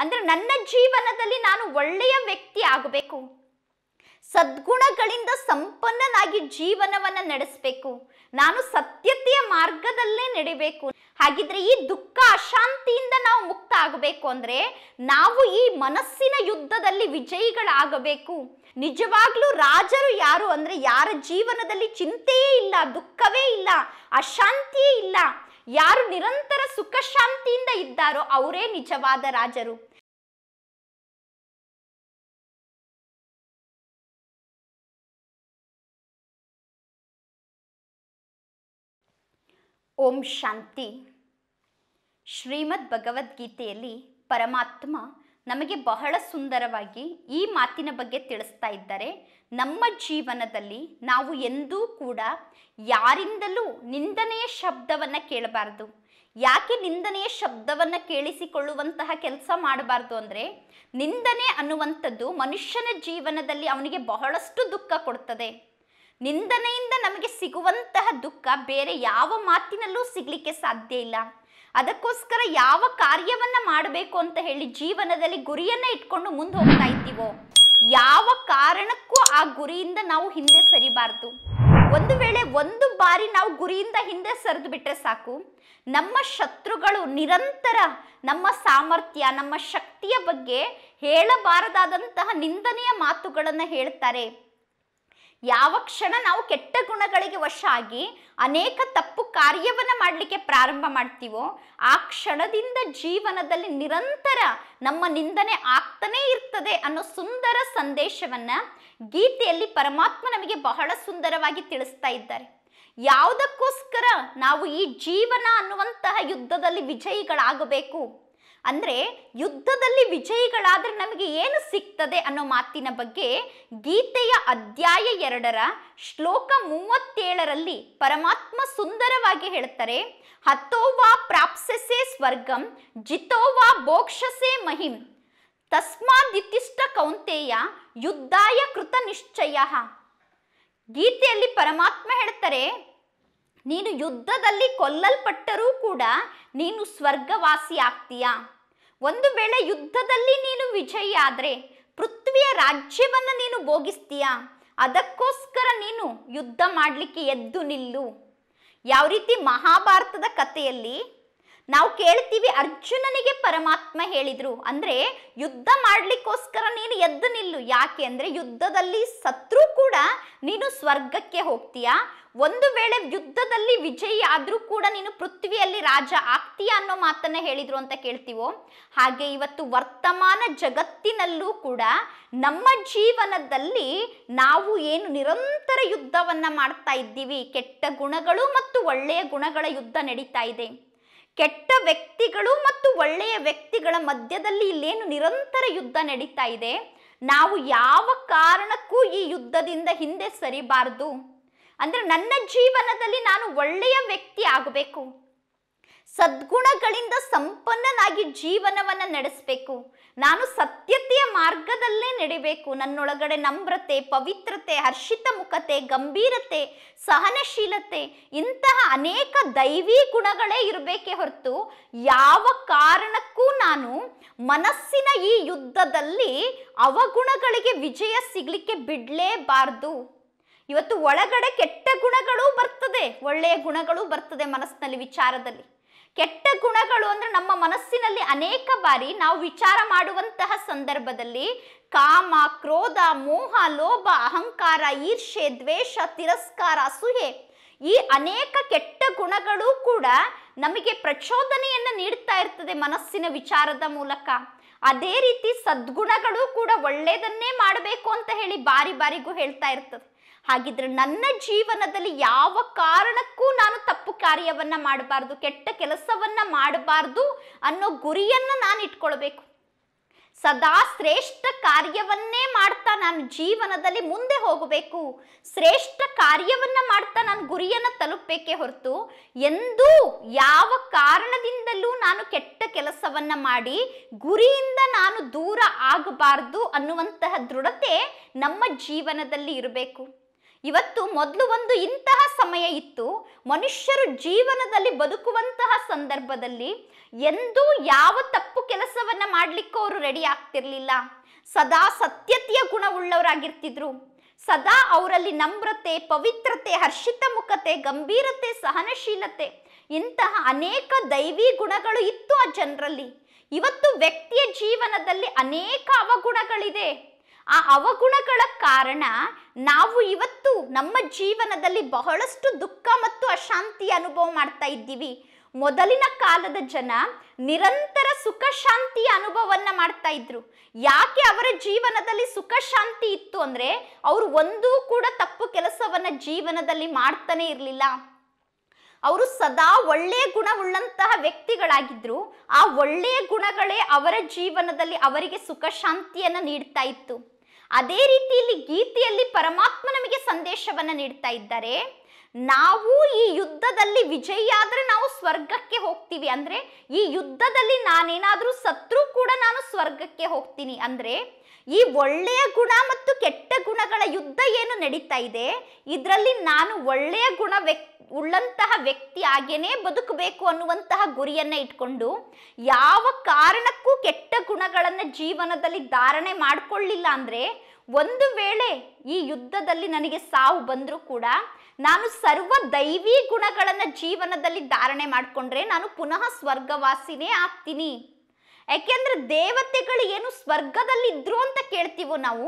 ಅಂದ್ರೆ ನನ್ನ ಜೀವನದಲ್ಲಿ ನಾನು ಒಳ್ಳೆಯ ವ್ಯಕ್ತಿ ಆಗಬೇಕು ಸದ್ಗುಣಗಳಿಂದ ಸಂಪನ್ನನಾಗಿ ಜೀವನವನ್ನ ನಡೆಸಬೇಕು ನಾನು ಸತ್ಯತೆಯ ಮಾರ್ಗದಲ್ಲೇ ನಡಿಬೇಕು ಹಾಗಿದ್ರೆ ಈ ದುಃಖ ಅಶಾಂತಿಯಿಂದ ನಾವು ಮುಕ್ತ ಆಗಬೇಕು ಅಂದ್ರೆ ನಾವು ಈ ಮನಸ್ಸಿನ ಯುದ್ಧದಲ್ಲಿ ವಿಜಯಿಗಳಾಗಬೇಕು ನಿಜವಾಗ್ಲೂ ರಾಜರು ಯಾರು ಅಂದ್ರೆ ಯಾರ ಜೀವನದಲ್ಲಿ ಚಿಂತೆಯೇ ಇಲ್ಲ ದುಃಖವೇ ಇಲ್ಲ ಅಶಾಂತಿಯೇ ಇಲ್ಲ ಯಾರು ನಿರಂತರ ಸುಖ ಶಾಂತಿಯಿಂದ ಇದ್ದಾರೋ ಅವರೇ ನಿಜವಾದ ರಾಜರು ಓಂ ಶಾಂತಿ ಶ್ರೀಮದ್ ಭಗವದ್ಗೀತೆಯಲ್ಲಿ ಪರಮಾತ್ಮ ನಮಗೆ ಬಹಳ ಸುಂದರವಾಗಿ ಈ ಮಾತಿನ ಬಗ್ಗೆ ತಿಳಿಸ್ತಾ ಇದ್ದಾರೆ ನಮ್ಮ ಜೀವನದಲ್ಲಿ ನಾವು ಎಂದೂ ಕೂಡ ಯಾರಿಂದಲೂ ನಿಂದನೆಯ ಶಬ್ದವನ್ನು ಕೇಳಬಾರ್ದು ಯಾಕೆ ನಿಂದನೆಯ ಶಬ್ದವನ್ನು ಕೇಳಿಸಿಕೊಳ್ಳುವಂತಹ ಕೆಲಸ ಮಾಡಬಾರ್ದು ಅಂದರೆ ನಿಂದನೆ ಅನ್ನುವಂಥದ್ದು ಮನುಷ್ಯನ ಜೀವನದಲ್ಲಿ ಅವನಿಗೆ ಬಹಳಷ್ಟು ದುಃಖ ಕೊಡ್ತದೆ ನಿಂದನೆಯಿಂದ ನಮಗೆ ಸಿಗುವಂತಹ ದುಃಖ ಬೇರೆ ಯಾವ ಮಾತಿನಲ್ಲೂ ಸಿಗಲಿಕ್ಕೆ ಸಾಧ್ಯ ಇಲ್ಲ ಅದಕ್ಕೋಸ್ಕರ ಯಾವ ಕಾರ್ಯವನ್ನ ಮಾಡಬೇಕು ಅಂತ ಹೇಳಿ ಜೀವನದಲ್ಲಿ ಗುರಿಯನ್ನ ಇಟ್ಕೊಂಡು ಮುಂದೆ ಹೋಗ್ತಾ ಇದ್ದೀವೋ ಯಾವ ಕಾರಣಕ್ಕೂ ಆ ಗುರಿಯಿಂದ ನಾವು ಹಿಂದೆ ಸರಿಬಾರ್ದು ಒಂದು ವೇಳೆ ಒಂದು ಬಾರಿ ನಾವು ಗುರಿಯಿಂದ ಹಿಂದೆ ಸರಿದು ಬಿಟ್ರೆ ಸಾಕು ನಮ್ಮ ಶತ್ರುಗಳು ನಿರಂತರ ನಮ್ಮ ಸಾಮರ್ಥ್ಯ ನಮ್ಮ ಶಕ್ತಿಯ ಬಗ್ಗೆ ಹೇಳಬಾರದಾದಂತಹ ನಿಂದನೆಯ ಮಾತುಗಳನ್ನು ಹೇಳ್ತಾರೆ ಯಾವ ಕ್ಷಣ ನಾವು ಕೆಟ್ಟ ಗುಣಗಳಿಗೆ ವಶ ಆಗಿ ಅನೇಕ ತಪ್ಪು ಕಾರ್ಯವನ್ನು ಮಾಡಲಿಕ್ಕೆ ಪ್ರಾರಂಭ ಮಾಡ್ತೀವೋ ಆ ಕ್ಷಣದಿಂದ ಜೀವನದಲ್ಲಿ ನಿರಂತರ ನಮ್ಮ ನಿಂದನೆ ಆಗ್ತಾನೇ ಇರ್ತದೆ ಅನ್ನೋ ಸುಂದರ ಸಂದೇಶವನ್ನು ಗೀತೆಯಲ್ಲಿ ಪರಮಾತ್ಮ ನಮಗೆ ಬಹಳ ಸುಂದರವಾಗಿ ತಿಳಿಸ್ತಾ ಇದ್ದಾರೆ ಯಾವುದಕ್ಕೋಸ್ಕರ ನಾವು ಈ ಜೀವನ ಅನ್ನುವಂತಹ ಯುದ್ಧದಲ್ಲಿ ವಿಜಯಿಗಳಾಗಬೇಕು ಅಂದರೆ ಯುದ್ಧದಲ್ಲಿ ವಿಜಯಿಗಳಾದರೆ ನಮಗೆ ಏನು ಸಿಗ್ತದೆ ಅನ್ನೋ ಮಾತಿನ ಬಗ್ಗೆ ಗೀತೆಯ ಅಧ್ಯಾಯ ಎರಡರ ಶ್ಲೋಕ ಮೂವತ್ತೇಳರಲ್ಲಿ ಪರಮಾತ್ಮ ಸುಂದರವಾಗಿ ಹೇಳ್ತಾರೆ ಹತೋವಾ ಪ್ರಾಪ್ಸೆಸೆ ಸ್ವರ್ಗಂ ಜಿತೋವಾ ಬೋಕ್ಷಸೆ ಮಹಿಂ ತಸ್ಮಾದಿತಿಷ್ಟ ಕೌಂತೆಯ ಯುದ್ಧಾಯ ಕೃತ ನಿಶ್ಚಯ ಗೀತೆಯಲ್ಲಿ ಪರಮಾತ್ಮ ಹೇಳ್ತಾರೆ ನೀನು ಯುದ್ಧದಲ್ಲಿ ಕೊಲ್ಲಲ್ಪಟ್ಟರೂ ಕೂಡ ನೀನು ಸ್ವರ್ಗವಾಸಿ ಆಗ್ತೀಯಾ ಒಂದು ವೇಳೆ ಯುದ್ಧದಲ್ಲಿ ನೀನು ಆದರೆ ಪೃಥ್ವಿಯ ರಾಜ್ಯವನ್ನು ನೀನು ಭೋಗಿಸ್ತೀಯ ಅದಕ್ಕೋಸ್ಕರ ನೀನು ಯುದ್ಧ ಮಾಡಲಿಕ್ಕೆ ಎದ್ದು ನಿಲ್ಲು ಯಾವ ರೀತಿ ಮಹಾಭಾರತದ ಕಥೆಯಲ್ಲಿ ನಾವು ಕೇಳ್ತೀವಿ ಅರ್ಜುನನಿಗೆ ಪರಮಾತ್ಮ ಹೇಳಿದ್ರು ಅಂದ್ರೆ ಯುದ್ಧ ಮಾಡ್ಲಿಕ್ಕೋಸ್ಕರ ನೀನು ಎದ್ದು ನಿಲ್ಲು ಯಾಕೆ ಅಂದ್ರೆ ಯುದ್ಧದಲ್ಲಿ ಸತ್ರು ಕೂಡ ನೀನು ಸ್ವರ್ಗಕ್ಕೆ ಹೋಗ್ತೀಯಾ ಒಂದು ವೇಳೆ ಯುದ್ಧದಲ್ಲಿ ವಿಜಯಿ ಆದರೂ ಕೂಡ ನೀನು ಪೃಥ್ವಿಯಲ್ಲಿ ರಾಜ ಆಗ್ತೀಯಾ ಅನ್ನೋ ಮಾತನ್ನ ಹೇಳಿದ್ರು ಅಂತ ಕೇಳ್ತೀವೋ ಹಾಗೆ ಇವತ್ತು ವರ್ತಮಾನ ಜಗತ್ತಿನಲ್ಲೂ ಕೂಡ ನಮ್ಮ ಜೀವನದಲ್ಲಿ ನಾವು ಏನು ನಿರಂತರ ಯುದ್ಧವನ್ನ ಮಾಡ್ತಾ ಇದ್ದೀವಿ ಕೆಟ್ಟ ಗುಣಗಳು ಮತ್ತು ಒಳ್ಳೆಯ ಗುಣಗಳ ಯುದ್ಧ ನಡೀತಾ ಇದೆ ಕೆಟ್ಟ ವ್ಯಕ್ತಿಗಳು ಮತ್ತು ಒಳ್ಳೆಯ ವ್ಯಕ್ತಿಗಳ ಮಧ್ಯದಲ್ಲಿ ಇಲ್ಲೇನು ನಿರಂತರ ಯುದ್ಧ ನಡೀತಾ ಇದೆ ನಾವು ಯಾವ ಕಾರಣಕ್ಕೂ ಈ ಯುದ್ಧದಿಂದ ಹಿಂದೆ ಸರಿಬಾರದು ಅಂದರೆ ನನ್ನ ಜೀವನದಲ್ಲಿ ನಾನು ಒಳ್ಳೆಯ ವ್ಯಕ್ತಿ ಆಗಬೇಕು ಸದ್ಗುಣಗಳಿಂದ ಸಂಪನ್ನನಾಗಿ ಜೀವನವನ್ನು ನಡೆಸಬೇಕು ನಾನು ಸತ್ಯತೆಯ ಮಾರ್ಗದಲ್ಲೇ ನಡಿಬೇಕು ನನ್ನೊಳಗಡೆ ನಮ್ರತೆ ಪವಿತ್ರತೆ ಹರ್ಷಿತ ಮುಖತೆ ಗಂಭೀರತೆ ಸಹನಶೀಲತೆ ಇಂತಹ ಅನೇಕ ದೈವಿ ಗುಣಗಳೇ ಇರಬೇಕೇ ಹೊರತು ಯಾವ ಕಾರಣಕ್ಕೂ ನಾನು ಮನಸ್ಸಿನ ಈ ಯುದ್ಧದಲ್ಲಿ ಅವಗುಣಗಳಿಗೆ ವಿಜಯ ಸಿಗಲಿಕ್ಕೆ ಬಿಡಲೇಬಾರ್ದು ಇವತ್ತು ಒಳಗಡೆ ಕೆಟ್ಟ ಗುಣಗಳು ಬರ್ತದೆ ಒಳ್ಳೆಯ ಗುಣಗಳು ಬರ್ತದೆ ಮನಸ್ಸಿನಲ್ಲಿ ವಿಚಾರದಲ್ಲಿ ಕೆಟ್ಟ ಗುಣಗಳು ಅಂದರೆ ನಮ್ಮ ಮನಸ್ಸಿನಲ್ಲಿ ಅನೇಕ ಬಾರಿ ನಾವು ವಿಚಾರ ಮಾಡುವಂತಹ ಸಂದರ್ಭದಲ್ಲಿ ಕಾಮ ಕ್ರೋಧ ಮೋಹ ಲೋಭ ಅಹಂಕಾರ ಈರ್ಷೆ ದ್ವೇಷ ತಿರಸ್ಕಾರ ಅಸೂಹೆ ಈ ಅನೇಕ ಕೆಟ್ಟ ಗುಣಗಳು ಕೂಡ ನಮಗೆ ಪ್ರಚೋದನೆಯನ್ನು ನೀಡ್ತಾ ಇರ್ತದೆ ಮನಸ್ಸಿನ ವಿಚಾರದ ಮೂಲಕ ಅದೇ ರೀತಿ ಸದ್ಗುಣಗಳು ಕೂಡ ಒಳ್ಳೆಯದನ್ನೇ ಮಾಡಬೇಕು ಅಂತ ಹೇಳಿ ಬಾರಿ ಬಾರಿಗೂ ಹೇಳ್ತಾ ಇರ್ತದೆ ಹಾಗಿದ್ರೆ ನನ್ನ ಜೀವನದಲ್ಲಿ ಯಾವ ಕಾರಣಕ್ಕೂ ನಾನು ತಪ್ಪು ಕಾರ್ಯವನ್ನು ಮಾಡಬಾರ್ದು ಕೆಟ್ಟ ಕೆಲಸವನ್ನ ಮಾಡಬಾರ್ದು ಅನ್ನೋ ಗುರಿಯನ್ನು ನಾನು ಇಟ್ಕೊಳ್ಬೇಕು ಸದಾ ಶ್ರೇಷ್ಠ ಕಾರ್ಯವನ್ನೇ ಮಾಡ್ತಾ ನಾನು ಜೀವನದಲ್ಲಿ ಮುಂದೆ ಹೋಗಬೇಕು ಶ್ರೇಷ್ಠ ಕಾರ್ಯವನ್ನ ಮಾಡ್ತಾ ನಾನು ಗುರಿಯನ್ನು ತಲುಪಬೇಕೇ ಹೊರತು ಎಂದೂ ಯಾವ ಕಾರಣದಿಂದಲೂ ನಾನು ಕೆಟ್ಟ ಕೆಲಸವನ್ನ ಮಾಡಿ ಗುರಿಯಿಂದ ನಾನು ದೂರ ಆಗಬಾರ್ದು ಅನ್ನುವಂತಹ ದೃಢತೆ ನಮ್ಮ ಜೀವನದಲ್ಲಿ ಇರಬೇಕು ಇವತ್ತು ಮೊದಲು ಒಂದು ಇಂತಹ ಸಮಯ ಇತ್ತು ಮನುಷ್ಯರು ಜೀವನದಲ್ಲಿ ಬದುಕುವಂತಹ ಸಂದರ್ಭದಲ್ಲಿ ಎಂದೂ ಯಾವ ತಪ್ಪು ಕೆಲಸವನ್ನು ಮಾಡಲಿಕ್ಕೂ ಅವರು ರೆಡಿ ಆಗ್ತಿರ್ಲಿಲ್ಲ ಸದಾ ಸತ್ಯತೆಯ ಗುಣವುಳ್ಳವರಾಗಿರ್ತಿದ್ರು ಸದಾ ಅವರಲ್ಲಿ ನಮ್ರತೆ ಪವಿತ್ರತೆ ಹರ್ಷಿತ ಮುಖತೆ ಗಂಭೀರತೆ ಸಹನಶೀಲತೆ ಇಂತಹ ಅನೇಕ ದೈವಿ ಗುಣಗಳು ಇತ್ತು ಆ ಜನರಲ್ಲಿ ಇವತ್ತು ವ್ಯಕ್ತಿಯ ಜೀವನದಲ್ಲಿ ಅನೇಕ ಅವಗುಣಗಳಿದೆ ಆ ಅವಗುಣಗಳ ಕಾರಣ ನಾವು ಇವತ್ತು ನಮ್ಮ ಜೀವನದಲ್ಲಿ ಬಹಳಷ್ಟು ದುಃಖ ಮತ್ತು ಅಶಾಂತಿ ಅನುಭವ ಮಾಡ್ತಾ ಇದ್ದೀವಿ ಮೊದಲಿನ ಕಾಲದ ಜನ ನಿರಂತರ ಸುಖ ಶಾಂತಿಯ ಅನುಭವವನ್ನ ಮಾಡ್ತಾ ಇದ್ರು ಯಾಕೆ ಅವರ ಜೀವನದಲ್ಲಿ ಸುಖ ಶಾಂತಿ ಇತ್ತು ಅಂದ್ರೆ ಅವರು ಒಂದೂ ಕೂಡ ತಪ್ಪು ಕೆಲಸವನ್ನ ಜೀವನದಲ್ಲಿ ಮಾಡ್ತಾನೆ ಇರಲಿಲ್ಲ ಅವರು ಸದಾ ಒಳ್ಳೆಯ ಗುಣವುಳ್ಳಂತಹ ವ್ಯಕ್ತಿಗಳಾಗಿದ್ರು ಆ ಒಳ್ಳೆಯ ಗುಣಗಳೇ ಅವರ ಜೀವನದಲ್ಲಿ ಅವರಿಗೆ ಸುಖ ಶಾಂತಿಯನ್ನು ನೀಡ್ತಾ ಇತ್ತು ಅದೇ ರೀತಿಯಲ್ಲಿ ಗೀತೆಯಲ್ಲಿ ಪರಮಾತ್ಮ ನಮಗೆ ಸಂದೇಶವನ್ನು ನೀಡ್ತಾ ಇದ್ದಾರೆ ನಾವು ಈ ಯುದ್ಧದಲ್ಲಿ ವಿಜಯಿಯಾದರೆ ನಾವು ಸ್ವರ್ಗಕ್ಕೆ ಹೋಗ್ತೀವಿ ಅಂದ್ರೆ ಈ ಯುದ್ಧದಲ್ಲಿ ನಾನೇನಾದರೂ ಸತ್ರು ಕೂಡ ನಾನು ಸ್ವರ್ಗಕ್ಕೆ ಹೋಗ್ತೀನಿ ಅಂದರೆ ಈ ಒಳ್ಳೆಯ ಗುಣ ಮತ್ತು ಕೆಟ್ಟ ಗುಣಗಳ ಯುದ್ಧ ಏನು ನಡೀತಾ ಇದೆ ಇದರಲ್ಲಿ ನಾನು ಒಳ್ಳೆಯ ಗುಣ ವ್ಯಕ್ ಉಳ್ಳಂತಹ ವ್ಯಕ್ತಿ ಹಾಗೇನೇ ಬದುಕಬೇಕು ಅನ್ನುವಂತಹ ಗುರಿಯನ್ನು ಇಟ್ಕೊಂಡು ಯಾವ ಕಾರಣಕ್ಕೂ ಕೆಟ್ಟ ಗುಣಗಳನ್ನು ಜೀವನದಲ್ಲಿ ಧಾರಣೆ ಮಾಡಿಕೊಳ್ಳಿಲ್ಲ ಅಂದರೆ ಒಂದು ವೇಳೆ ಈ ಯುದ್ಧದಲ್ಲಿ ನನಗೆ ಸಾವು ಬಂದರೂ ಕೂಡ ನಾನು ಸರ್ವ ದೈವಿ ಗುಣಗಳನ್ನು ಜೀವನದಲ್ಲಿ ಧಾರಣೆ ಮಾಡಿಕೊಂಡ್ರೆ ನಾನು ಪುನಃ ಸ್ವರ್ಗವಾಸಿನೇ ಆಗ್ತೀನಿ ಯಾಕೆಂದ್ರೆ ದೇವತೆಗಳು ಏನು ಸ್ವರ್ಗದಲ್ಲಿದ್ರು ಅಂತ ಕೇಳ್ತೀವೋ ನಾವು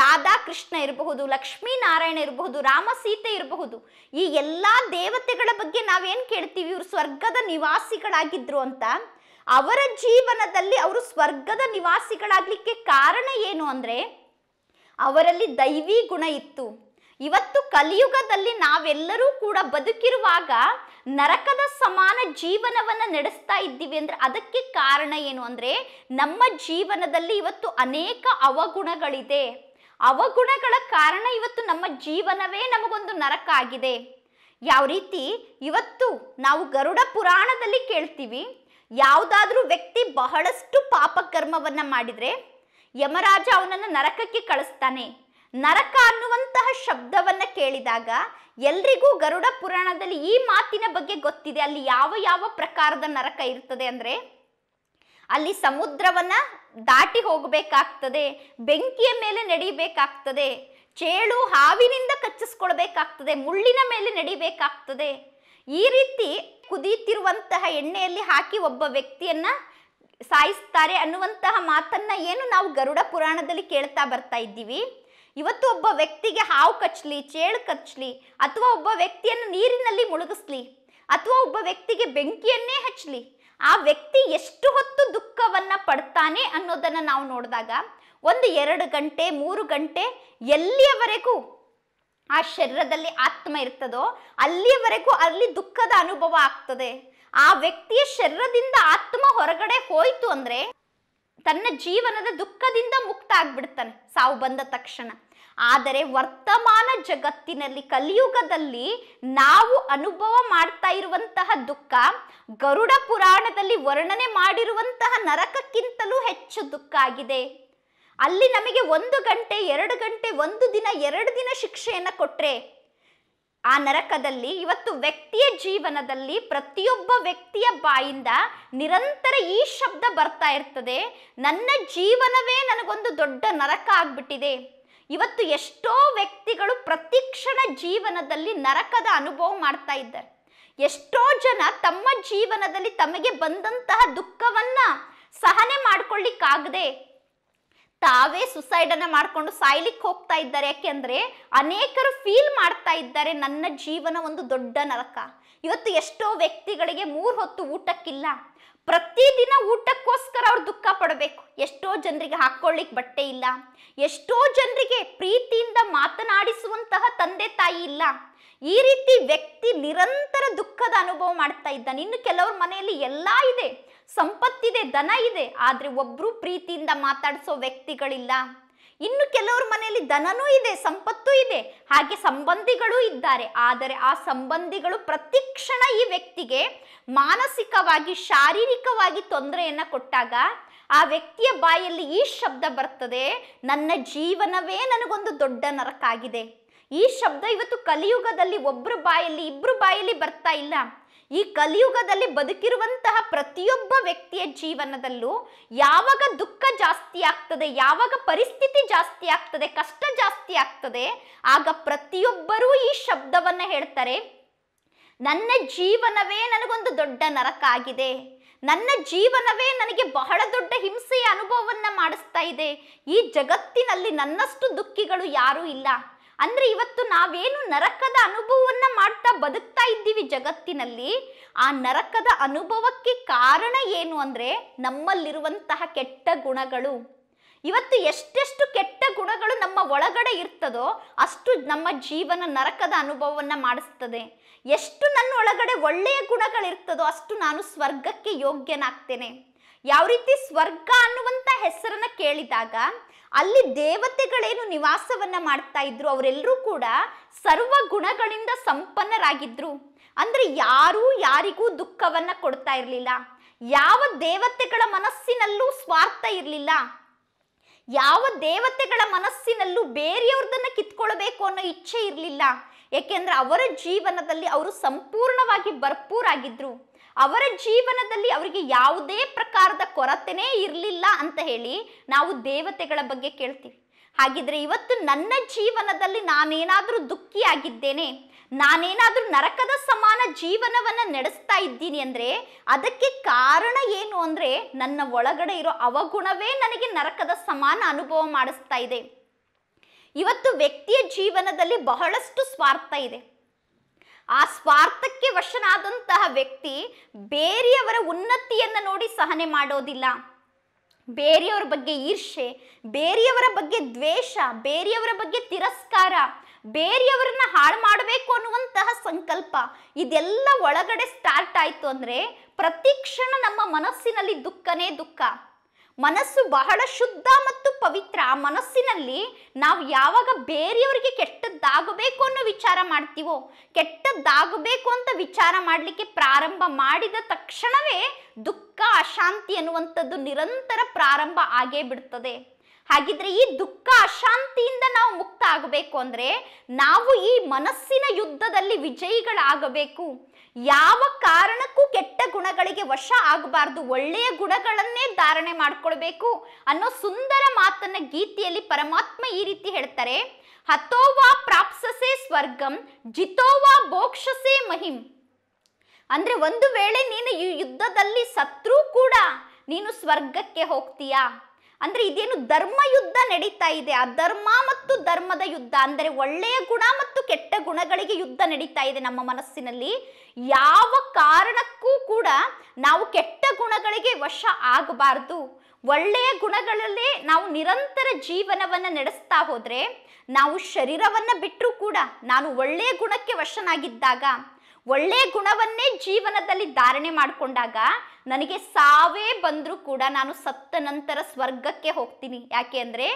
ರಾಧಾ ಕೃಷ್ಣ ಇರಬಹುದು ನಾರಾಯಣ ಇರಬಹುದು ರಾಮ ಸೀತೆ ಇರಬಹುದು ಈ ಎಲ್ಲ ದೇವತೆಗಳ ಬಗ್ಗೆ ನಾವೇನು ಕೇಳ್ತೀವಿ ಇವರು ಸ್ವರ್ಗದ ನಿವಾಸಿಗಳಾಗಿದ್ರು ಅಂತ ಅವರ ಜೀವನದಲ್ಲಿ ಅವರು ಸ್ವರ್ಗದ ನಿವಾಸಿಗಳಾಗಲಿಕ್ಕೆ ಕಾರಣ ಏನು ಅಂದ್ರೆ ಅವರಲ್ಲಿ ದೈವಿ ಗುಣ ಇತ್ತು ಇವತ್ತು ಕಲಿಯುಗದಲ್ಲಿ ನಾವೆಲ್ಲರೂ ಕೂಡ ಬದುಕಿರುವಾಗ ನರಕದ ಸಮಾನ ಜೀವನವನ್ನು ನಡೆಸ್ತಾ ಇದ್ದೀವಿ ಅಂದರೆ ಅದಕ್ಕೆ ಕಾರಣ ಏನು ಅಂದರೆ ನಮ್ಮ ಜೀವನದಲ್ಲಿ ಇವತ್ತು ಅನೇಕ ಅವಗುಣಗಳಿದೆ ಅವಗುಣಗಳ ಕಾರಣ ಇವತ್ತು ನಮ್ಮ ಜೀವನವೇ ನಮಗೊಂದು ನರಕ ಆಗಿದೆ ಯಾವ ರೀತಿ ಇವತ್ತು ನಾವು ಗರುಡ ಪುರಾಣದಲ್ಲಿ ಕೇಳ್ತೀವಿ ಯಾವುದಾದ್ರೂ ವ್ಯಕ್ತಿ ಬಹಳಷ್ಟು ಪಾಪಕರ್ಮವನ್ನು ಮಾಡಿದರೆ ಯಮರಾಜ ಅವನನ್ನು ನರಕಕ್ಕೆ ಕಳಿಸ್ತಾನೆ ನರಕ ಅನ್ನುವಂತಹ ಶಬ್ದವನ್ನ ಕೇಳಿದಾಗ ಎಲ್ರಿಗೂ ಗರುಡ ಪುರಾಣದಲ್ಲಿ ಈ ಮಾತಿನ ಬಗ್ಗೆ ಗೊತ್ತಿದೆ ಅಲ್ಲಿ ಯಾವ ಯಾವ ಪ್ರಕಾರದ ನರಕ ಇರ್ತದೆ ಅಂದರೆ ಅಲ್ಲಿ ಸಮುದ್ರವನ್ನ ದಾಟಿ ಹೋಗಬೇಕಾಗ್ತದೆ ಬೆಂಕಿಯ ಮೇಲೆ ನಡಿಬೇಕಾಗ್ತದೆ ಚೇಳು ಹಾವಿನಿಂದ ಕಚ್ಚಿಸ್ಕೊಳ್ಬೇಕಾಗ್ತದೆ ಮುಳ್ಳಿನ ಮೇಲೆ ನಡಿಬೇಕಾಗ್ತದೆ ಈ ರೀತಿ ಕುದಿಯುತ್ತಿರುವಂತಹ ಎಣ್ಣೆಯಲ್ಲಿ ಹಾಕಿ ಒಬ್ಬ ವ್ಯಕ್ತಿಯನ್ನ ಸಾಯಿಸ್ತಾರೆ ಅನ್ನುವಂತಹ ಮಾತನ್ನ ಏನು ನಾವು ಗರುಡ ಪುರಾಣದಲ್ಲಿ ಕೇಳ್ತಾ ಬರ್ತಾ ಇದ್ದೀವಿ ಇವತ್ತು ಒಬ್ಬ ವ್ಯಕ್ತಿಗೆ ಹಾವು ಕಚ್ಚಲಿ ಚೇಳು ಕಚ್ಚಲಿ ಅಥವಾ ಒಬ್ಬ ವ್ಯಕ್ತಿಯನ್ನು ನೀರಿನಲ್ಲಿ ಮುಳುಗಿಸ್ಲಿ ಅಥವಾ ಒಬ್ಬ ವ್ಯಕ್ತಿಗೆ ಬೆಂಕಿಯನ್ನೇ ಹಚ್ಚಲಿ ಆ ವ್ಯಕ್ತಿ ಎಷ್ಟು ಹೊತ್ತು ದುಃಖವನ್ನು ಪಡ್ತಾನೆ ಅನ್ನೋದನ್ನು ನಾವು ನೋಡಿದಾಗ ಒಂದು ಎರಡು ಗಂಟೆ ಮೂರು ಗಂಟೆ ಎಲ್ಲಿಯವರೆಗೂ ಆ ಶರೀರದಲ್ಲಿ ಆತ್ಮ ಇರ್ತದೋ ಅಲ್ಲಿಯವರೆಗೂ ಅಲ್ಲಿ ದುಃಖದ ಅನುಭವ ಆಗ್ತದೆ ಆ ವ್ಯಕ್ತಿಯ ಶರೀರದಿಂದ ಆತ್ಮ ಹೊರಗಡೆ ಹೋಯಿತು ಅಂದ್ರೆ ತನ್ನ ಜೀವನದ ದುಃಖದಿಂದ ಮುಕ್ತ ಆಗ್ಬಿಡ್ತಾನೆ ಸಾವು ಬಂದ ತಕ್ಷಣ ಆದರೆ ವರ್ತಮಾನ ಜಗತ್ತಿನಲ್ಲಿ ಕಲಿಯುಗದಲ್ಲಿ ನಾವು ಅನುಭವ ಮಾಡ್ತಾ ಇರುವಂತಹ ದುಃಖ ಗರುಡ ಪುರಾಣದಲ್ಲಿ ವರ್ಣನೆ ಮಾಡಿರುವಂತಹ ನರಕಕ್ಕಿಂತಲೂ ಹೆಚ್ಚು ದುಃಖ ಆಗಿದೆ ಅಲ್ಲಿ ನಮಗೆ ಒಂದು ಗಂಟೆ ಎರಡು ಗಂಟೆ ಒಂದು ದಿನ ಎರಡು ದಿನ ಶಿಕ್ಷೆಯನ್ನು ಕೊಟ್ಟರೆ ಆ ನರಕದಲ್ಲಿ ಇವತ್ತು ವ್ಯಕ್ತಿಯ ಜೀವನದಲ್ಲಿ ಪ್ರತಿಯೊಬ್ಬ ವ್ಯಕ್ತಿಯ ಬಾಯಿಂದ ನಿರಂತರ ಈ ಶಬ್ದ ಬರ್ತಾ ಇರ್ತದೆ ನನ್ನ ಜೀವನವೇ ನನಗೊಂದು ದೊಡ್ಡ ನರಕ ಆಗ್ಬಿಟ್ಟಿದೆ ಇವತ್ತು ಎಷ್ಟೋ ವ್ಯಕ್ತಿಗಳು ಪ್ರತಿಕ್ಷಣ ಜೀವನದಲ್ಲಿ ನರಕದ ಅನುಭವ ಮಾಡ್ತಾ ಇದ್ದಾರೆ ಎಷ್ಟೋ ಜನ ತಮ್ಮ ಜೀವನದಲ್ಲಿ ತಮಗೆ ಬಂದಂತಹ ದುಃಖವನ್ನ ಸಹನೆ ಮಾಡ್ಕೊಳ್ಳಿಕ್ಕಾಗದೆ ತಾವೇ ಸುಸೈಡ್ ಅನ್ನ ಮಾಡ್ಕೊಂಡು ಸಾಯ್ಲಿಕ್ಕೆ ಹೋಗ್ತಾ ಇದ್ದಾರೆ ಯಾಕೆಂದ್ರೆ ಅನೇಕರು ಫೀಲ್ ಮಾಡ್ತಾ ಇದ್ದಾರೆ ನನ್ನ ಜೀವನ ಒಂದು ದೊಡ್ಡ ನರಕ ಇವತ್ತು ಎಷ್ಟೋ ವ್ಯಕ್ತಿಗಳಿಗೆ ಮೂರು ಹೊತ್ತು ಊಟಕ್ಕಿಲ್ಲ ಪ್ರತಿದಿನ ಊಟಕ್ಕೋಸ್ಕರ ಅವ್ರು ದುಃಖ ಪಡಬೇಕು ಎಷ್ಟೋ ಜನರಿಗೆ ಹಾಕೊಳ್ಳಿಕ್ ಬಟ್ಟೆ ಇಲ್ಲ ಎಷ್ಟೋ ಜನರಿಗೆ ಪ್ರೀತಿಯಿಂದ ಮಾತನಾಡಿಸುವಂತಹ ತಂದೆ ತಾಯಿ ಇಲ್ಲ ಈ ರೀತಿ ವ್ಯಕ್ತಿ ನಿರಂತರ ದುಃಖದ ಅನುಭವ ಮಾಡ್ತಾ ಇದ್ದಾನೆ ಇನ್ನು ಕೆಲವ್ರ ಮನೆಯಲ್ಲಿ ಎಲ್ಲ ಇದೆ ಸಂಪತ್ತಿದೆ ದನ ಇದೆ ಆದರೆ ಒಬ್ಬರು ಪ್ರೀತಿಯಿಂದ ಮಾತಾಡಿಸೋ ವ್ಯಕ್ತಿಗಳಿಲ್ಲ ಇನ್ನು ಕೆಲವ್ರ ಮನೆಯಲ್ಲಿ ದನನೂ ಇದೆ ಸಂಪತ್ತೂ ಇದೆ ಹಾಗೆ ಸಂಬಂಧಿಗಳು ಇದ್ದಾರೆ ಆದರೆ ಆ ಸಂಬಂಧಿಗಳು ಪ್ರತಿಕ್ಷಣ ಈ ವ್ಯಕ್ತಿಗೆ ಮಾನಸಿಕವಾಗಿ ಶಾರೀರಿಕವಾಗಿ ತೊಂದರೆಯನ್ನು ಕೊಟ್ಟಾಗ ಆ ವ್ಯಕ್ತಿಯ ಬಾಯಲ್ಲಿ ಈ ಶಬ್ದ ಬರ್ತದೆ ನನ್ನ ಜೀವನವೇ ನನಗೊಂದು ದೊಡ್ಡ ನರಕಾಗಿದೆ ಈ ಶಬ್ದ ಇವತ್ತು ಕಲಿಯುಗದಲ್ಲಿ ಒಬ್ಬರು ಬಾಯಲ್ಲಿ ಇಬ್ಬರು ಬಾಯಲ್ಲಿ ಬರ್ತಾ ಇಲ್ಲ ಈ ಕಲಿಯುಗದಲ್ಲಿ ಬದುಕಿರುವಂತಹ ಪ್ರತಿಯೊಬ್ಬ ವ್ಯಕ್ತಿಯ ಜೀವನದಲ್ಲೂ ಯಾವಾಗ ದುಃಖ ಜಾಸ್ತಿ ಆಗ್ತದೆ ಯಾವಾಗ ಪರಿಸ್ಥಿತಿ ಜಾಸ್ತಿ ಆಗ್ತದೆ ಕಷ್ಟ ಜಾಸ್ತಿ ಆಗ್ತದೆ ಆಗ ಪ್ರತಿಯೊಬ್ಬರೂ ಈ ಶಬ್ದವನ್ನು ಹೇಳ್ತಾರೆ ನನ್ನ ಜೀವನವೇ ನನಗೊಂದು ದೊಡ್ಡ ನರಕ ಆಗಿದೆ ನನ್ನ ಜೀವನವೇ ನನಗೆ ಬಹಳ ದೊಡ್ಡ ಹಿಂಸೆಯ ಅನುಭವವನ್ನು ಮಾಡಿಸ್ತಾ ಇದೆ ಈ ಜಗತ್ತಿನಲ್ಲಿ ನನ್ನಷ್ಟು ದುಃಖಿಗಳು ಯಾರೂ ಇಲ್ಲ ಅಂದರೆ ಇವತ್ತು ನಾವೇನು ನರಕದ ಅನುಭವವನ್ನು ಮಾಡ್ತಾ ಬದುಕ್ತಾ ಇದ್ದೀವಿ ಜಗತ್ತಿನಲ್ಲಿ ಆ ನರಕದ ಅನುಭವಕ್ಕೆ ಕಾರಣ ಏನು ಅಂದರೆ ನಮ್ಮಲ್ಲಿರುವಂತಹ ಕೆಟ್ಟ ಗುಣಗಳು ಇವತ್ತು ಎಷ್ಟೆಷ್ಟು ಕೆಟ್ಟ ಗುಣಗಳು ನಮ್ಮ ಒಳಗಡೆ ಇರ್ತದೋ ಅಷ್ಟು ನಮ್ಮ ಜೀವನ ನರಕದ ಅನುಭವವನ್ನು ಮಾಡಿಸ್ತದೆ ಎಷ್ಟು ನನ್ನ ಒಳಗಡೆ ಒಳ್ಳೆಯ ಗುಣಗಳಿರ್ತದೋ ಅಷ್ಟು ನಾನು ಸ್ವರ್ಗಕ್ಕೆ ಯೋಗ್ಯನಾಗ್ತೇನೆ ಯಾವ ರೀತಿ ಸ್ವರ್ಗ ಅನ್ನುವಂಥ ಹೆಸರನ್ನು ಕೇಳಿದಾಗ ಅಲ್ಲಿ ದೇವತೆಗಳೇನು ನಿವಾಸವನ್ನ ಮಾಡ್ತಾ ಇದ್ರು ಅವರೆಲ್ಲರೂ ಕೂಡ ಸರ್ವ ಗುಣಗಳಿಂದ ಸಂಪನ್ನರಾಗಿದ್ರು ಅಂದ್ರೆ ಯಾರೂ ಯಾರಿಗೂ ದುಃಖವನ್ನ ಕೊಡ್ತಾ ಇರಲಿಲ್ಲ ಯಾವ ದೇವತೆಗಳ ಮನಸ್ಸಿನಲ್ಲೂ ಸ್ವಾರ್ಥ ಇರಲಿಲ್ಲ ಯಾವ ದೇವತೆಗಳ ಮನಸ್ಸಿನಲ್ಲೂ ಬೇರೆಯವ್ರದನ್ನ ಕಿತ್ಕೊಳ್ಬೇಕು ಅನ್ನೋ ಇಚ್ಛೆ ಇರಲಿಲ್ಲ ಏಕೆಂದ್ರೆ ಅವರ ಜೀವನದಲ್ಲಿ ಅವರು ಸಂಪೂರ್ಣವಾಗಿ ಭರ್ಪೂರಾಗಿದ್ರು ಅವರ ಜೀವನದಲ್ಲಿ ಅವರಿಗೆ ಯಾವುದೇ ಪ್ರಕಾರದ ಕೊರತೆನೇ ಇರಲಿಲ್ಲ ಅಂತ ಹೇಳಿ ನಾವು ದೇವತೆಗಳ ಬಗ್ಗೆ ಕೇಳ್ತೀವಿ ಹಾಗಿದ್ರೆ ಇವತ್ತು ನನ್ನ ಜೀವನದಲ್ಲಿ ನಾನೇನಾದರೂ ದುಃಖಿಯಾಗಿದ್ದೇನೆ ನಾನೇನಾದರೂ ನರಕದ ಸಮಾನ ಜೀವನವನ್ನು ನಡೆಸ್ತಾ ಇದ್ದೀನಿ ಅಂದರೆ ಅದಕ್ಕೆ ಕಾರಣ ಏನು ಅಂದರೆ ನನ್ನ ಒಳಗಡೆ ಇರೋ ಅವಗುಣವೇ ನನಗೆ ನರಕದ ಸಮಾನ ಅನುಭವ ಮಾಡಿಸ್ತಾ ಇದೆ ಇವತ್ತು ವ್ಯಕ್ತಿಯ ಜೀವನದಲ್ಲಿ ಬಹಳಷ್ಟು ಸ್ವಾರ್ಥ ಇದೆ ಆ ಸ್ವಾರ್ಥಕ್ಕೆ ವಶನಾದಂತಹ ವ್ಯಕ್ತಿ ಬೇರೆಯವರ ಉನ್ನತಿಯನ್ನು ನೋಡಿ ಸಹನೆ ಮಾಡೋದಿಲ್ಲ ಬೇರೆಯವರ ಬಗ್ಗೆ ಈರ್ಷೆ ಬೇರೆಯವರ ಬಗ್ಗೆ ದ್ವೇಷ ಬೇರೆಯವರ ಬಗ್ಗೆ ತಿರಸ್ಕಾರ ಬೇರೆಯವರನ್ನ ಹಾಳು ಮಾಡಬೇಕು ಅನ್ನುವಂತಹ ಸಂಕಲ್ಪ ಇದೆಲ್ಲ ಒಳಗಡೆ ಸ್ಟಾರ್ಟ್ ಆಯಿತು ಅಂದರೆ ಪ್ರತಿ ಕ್ಷಣ ನಮ್ಮ ಮನಸ್ಸಿನಲ್ಲಿ ದುಃಖನೇ ದುಃಖ ಮನಸ್ಸು ಬಹಳ ಶುದ್ಧ ಮತ್ತು ಪವಿತ್ರ ಮನಸ್ಸಿನಲ್ಲಿ ನಾವು ಯಾವಾಗ ಬೇರೆಯವರಿಗೆ ಕೆಟ್ಟದ್ದಾಗಬೇಕು ಅನ್ನೋ ವಿಚಾರ ಮಾಡ್ತೀವೋ ಕೆಟ್ಟದ್ದಾಗಬೇಕು ಅಂತ ವಿಚಾರ ಮಾಡಲಿಕ್ಕೆ ಪ್ರಾರಂಭ ಮಾಡಿದ ತಕ್ಷಣವೇ ದುಃಖ ಅಶಾಂತಿ ಅನ್ನುವಂಥದ್ದು ನಿರಂತರ ಪ್ರಾರಂಭ ಆಗೇ ಬಿಡ್ತದೆ ಹಾಗಿದ್ರೆ ಈ ದುಃಖ ಅಶಾಂತಿಯಿಂದ ನಾವು ಮುಕ್ತ ಆಗಬೇಕು ಅಂದರೆ ನಾವು ಈ ಮನಸ್ಸಿನ ಯುದ್ಧದಲ್ಲಿ ವಿಜಯಿಗಳಾಗಬೇಕು ಯಾವ ಕಾರಣಕ್ಕೂ ಕೆಟ್ಟ ಗುಣಗಳಿಗೆ ವಶ ಆಗಬಾರ್ದು ಒಳ್ಳೆಯ ಗುಣಗಳನ್ನೇ ಧಾರಣೆ ಮಾಡ್ಕೊಳ್ಬೇಕು ಅನ್ನೋ ಸುಂದರ ಮಾತನ್ನ ಗೀತೆಯಲ್ಲಿ ಪರಮಾತ್ಮ ಈ ರೀತಿ ಹೇಳ್ತಾರೆ ಹತೋವಾ ಪ್ರಾಪ್ಸಸೆ ಸ್ವರ್ಗಂ ಜಿತೋವಾ ಬೋಕ್ಷಸೆ ಮಹಿಂ ಅಂದ್ರೆ ಒಂದು ವೇಳೆ ನೀನು ಈ ಯುದ್ಧದಲ್ಲಿ ಸತ್ರೂ ಕೂಡ ನೀನು ಸ್ವರ್ಗಕ್ಕೆ ಹೋಗ್ತೀಯಾ ಅಂದ್ರೆ ಇದೇನು ಧರ್ಮ ಯುದ್ಧ ನಡೀತಾ ಇದೆ ಆ ಧರ್ಮ ಮತ್ತು ಧರ್ಮದ ಯುದ್ಧ ಅಂದರೆ ಒಳ್ಳೆಯ ಗುಣ ಮತ್ತು ಕೆಟ್ಟ ಗುಣಗಳಿಗೆ ಯುದ್ಧ ನಡೀತಾ ಇದೆ ನಮ್ಮ ಮನಸ್ಸಿನಲ್ಲಿ ಯಾವ ಕಾರಣಕ್ಕೂ ಕೂಡ ನಾವು ಕೆಟ್ಟ ಗುಣಗಳಿಗೆ ವಶ ಆಗಬಾರ್ದು ಒಳ್ಳೆಯ ಗುಣಗಳಲ್ಲೇ ನಾವು ನಿರಂತರ ಜೀವನವನ್ನು ನಡೆಸ್ತಾ ಹೋದರೆ ನಾವು ಶರೀರವನ್ನು ಬಿಟ್ಟರೂ ಕೂಡ ನಾನು ಒಳ್ಳೆಯ ಗುಣಕ್ಕೆ ವಶನಾಗಿದ್ದಾಗ ಒಳ್ಳೆಯ ಗುಣವನ್ನೇ ಜೀವನದಲ್ಲಿ ಧಾರಣೆ ಮಾಡಿಕೊಂಡಾಗ ನನಗೆ ಸಾವೇ ಬಂದರೂ ಕೂಡ ನಾನು ಸತ್ತ ನಂತರ ಸ್ವರ್ಗಕ್ಕೆ ಹೋಗ್ತೀನಿ ಯಾಕೆ ಅಂದರೆ